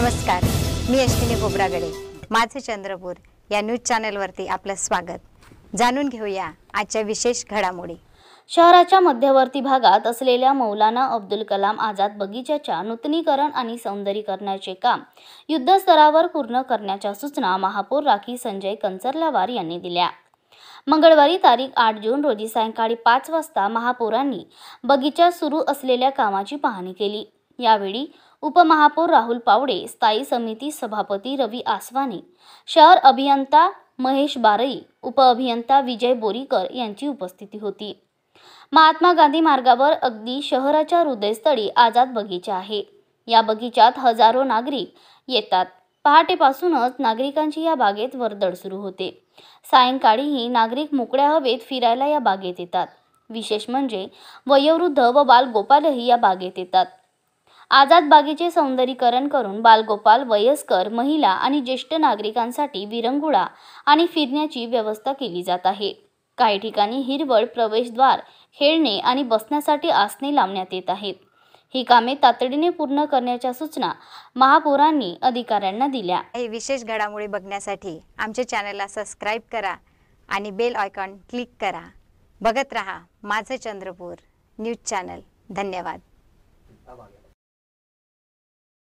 नमस्कार मी अश्विनी बोबरागडे माझे चंद्रपूर या न्यूज चॅनलवरती आपलं स्वागत जाणून घेऊया आजच्या विशेष घडामोडी शहराच्या मध्यवर्ती भागात असलेल्या मौलाना अब्दुल कलाम आझाद बगीचाच्या नूतनीकरण आणि सौंदर्यीकरणाचे काम युद्धस्तरावर पूर्ण करण्याच्या सूचना महापौर राखी संजय कंचरलावार यांनी दिल्या मंगळवारी तारीख आठ जून रोजी सायंकाळी पाच वाजता महापौरांनी बगीचा सुरू असलेल्या कामाची पाहणी केली यावेळी उपमहापौर राहुल पावडे स्थायी समिती सभापती रवी आसवानी शहर अभियंता महेश बारई उपअभियंता विजय बोरीकर यांची उपस्थिती होती महात्मा गांधी मार्गावर अगदी शहराच्या हृदयस्थळी आझाद बगीचा आहे या बगीचात हजारो नागरिक येतात पहाटेपासूनच नागरिकांची या बागेत वर्दळ सुरू होते सायंकाळीही नागरिक मोकळ्या हवेत फिरायला या बागेत येतात विशेष म्हणजे वयोवृद्ध व बालगोपालही या बागेत येतात आझाद बागेचे सौंदर्यीकरण करून बालगोपाल वयस्कर महिला आणि ज्येष्ठ नागरिकांसाठी विरंगुळा आणि फिरण्याची व्यवस्था केली जात आहे काही ठिकाणी हिरवळ प्रवेशद्वार खेळणे आणि बसण्यासाठी आसने लावण्यात येत आहेत ही कामे तातडीने पूर्ण करण्याच्या सूचना महापौरांनी अधिकाऱ्यांना दिल्या हे विशेष घडामोडी बघण्यासाठी आमच्या चॅनलला सबस्क्राईब करा आणि बेल आयकॉन क्लिक करा बघत रहा माझं चंद्रपूर न्यूज चॅनल धन्यवाद